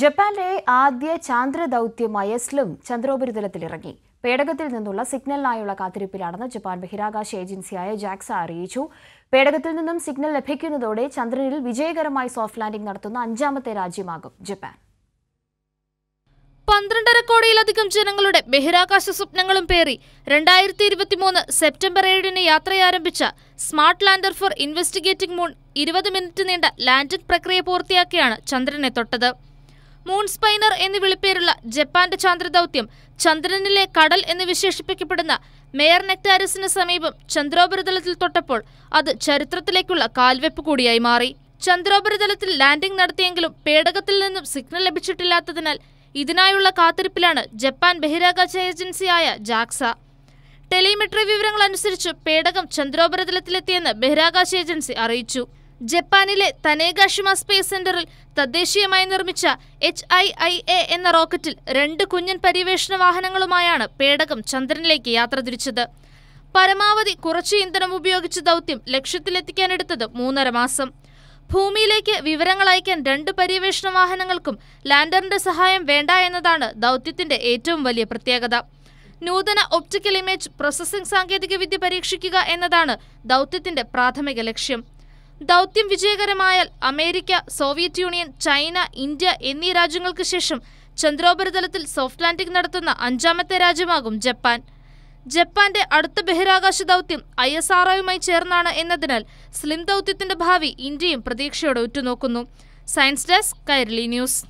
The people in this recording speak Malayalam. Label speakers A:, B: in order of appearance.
A: ജപ്പാന്റെ ആദ്യ ചാന്ദ്ര ദൗത്യമായ സ്ലിം ചന്ദ്രോപരിതലത്തിലിറങ്ങി പേടകത്തിൽ നിന്നുള്ള സിഗ്നലിനായുള്ള കാത്തിരിപ്പിലാണെന്ന് ജപ്പാൻ ബഹിരാകാശ ഏജൻസിയായ ജാക്സ അറിയിച്ചു പേടകത്തിൽ നിന്നും സിഗ്നൽ ലഭിക്കുന്നതോടെ ചന്ദ്രനിൽ വിജയകരമായി സോഫ്റ്റ് ലാൻഡിംഗ് നടത്തുന്ന അഞ്ചാമത്തെ രാജ്യമാകും ജപ്പാൻ
B: പന്ത്രണ്ടര കോടിയിലധികം ജനങ്ങളുടെ ബഹിരാകാശ സ്വപ്നങ്ങളും പേറി രണ്ടായിരത്തി ഇരുപത്തിമൂന്ന് സെപ്റ്റംബർ ഏഴിന് യാത്രയാരംഭിച്ച smart lander for investigating moon ഇരുപത് മിനിറ്റ് നീണ്ട ലാൻഡിംഗ് പ്രക്രിയ പൂർത്തിയാക്കിയാണ് ചന്ദ്രനെ തൊട്ടത് മൂൺ സ്പൈനർ എന്ന് വിളിപ്പേരുള്ള ജപ്പാന്റെ ചാന്ദ്രദൌത്യം ചന്ദ്രനിലെ കടൽ എന്ന് വിശേഷിപ്പിക്കപ്പെടുന്ന മേയർ നെക്ടാരിസിന് സമീപം ചന്ദ്രോപരിതലത്തിൽ തൊട്ടപ്പോൾ അത് ചരിത്രത്തിലേക്കുള്ള കാൽവെപ്പ് കൂടിയായി മാറി ചന്ദ്രോപരിതലത്തിൽ ലാൻഡിംഗ് നടത്തിയെങ്കിലും പേടകത്തിൽ നിന്നും സിഗ്നൽ ലഭിച്ചിട്ടില്ലാത്തതിനാൽ ഇതിനായുള്ള കാത്തിരിപ്പിലാണ് ജപ്പാൻ ബഹിരാകാശ ഏജൻസിയായ ജാക്സ ടെലിമെട്രി വിവരങ്ങൾ അനുസരിച്ച് പേടകം ചന്ദ്രോപരിതലത്തിലെത്തിയെന്ന് ബഹിരാകാശ ഏജൻസി അറിയിച്ചു ജപ്പാനിലെ തനേഗാഷിമ സ്പേസ് സെന്ററിൽ തദ്ദേശീയമായി നിർമ്മിച്ച എച്ച് ഐ ഐ എ എന്ന റോക്കറ്റിൽ രണ്ട് കുഞ്ഞൻ പര്യവേഷണ വാഹനങ്ങളുമായാണ് പേടകം ചന്ദ്രനിലേക്ക് യാത്ര തിരിച്ചത് പരമാവധി കുറച്ച് ഇന്ധനം ഉപയോഗിച്ച് ദൗത്യം ലക്ഷ്യത്തിലെത്തിക്കാനെടുത്തത് മൂന്നര മാസം ഭൂമിയിലേക്ക് വിവരങ്ങൾ അയക്കാൻ രണ്ട് പര്യവേഷണ വാഹനങ്ങൾക്കും ലാൻഡറിന്റെ സഹായം വേണ്ട എന്നതാണ് ദൗത്യത്തിന്റെ ഏറ്റവും വലിയ പ്രത്യേകത നൂതന ഒപ്റ്റിക്കൽ ഇമേജ് പ്രോസസ്സിംഗ് സാങ്കേതികവിദ്യ പരീക്ഷിക്കുക എന്നതാണ് ദൗത്യത്തിന്റെ പ്രാഥമിക ലക്ഷ്യം ദൗത്യം വിജയകരമായാൽ America Soviet Union China India എന്നീ രാജ്യങ്ങൾക്ക് ശേഷം ചന്ദ്രോപരിതലത്തിൽ സോഫ്റ്റ് ലാൻഡിംഗ് നടത്തുന്ന അഞ്ചാമത്തെ രാജ്യമാകും ജപ്പാൻ ജപ്പാന്റെ അടുത്ത ബഹിരാകാശ ദൗത്യം ഐ എസ് ആർ ചേർന്നാണ് എന്നതിനാൽ സ്ലിം ദൗത്യത്തിന്റെ ഭാവി ഇന്ത്യയും പ്രതീക്ഷയോടെ ഉറ്റുനോക്കുന്നു സയൻസ് ഡെസ്ക് കൈരളി ന്യൂസ്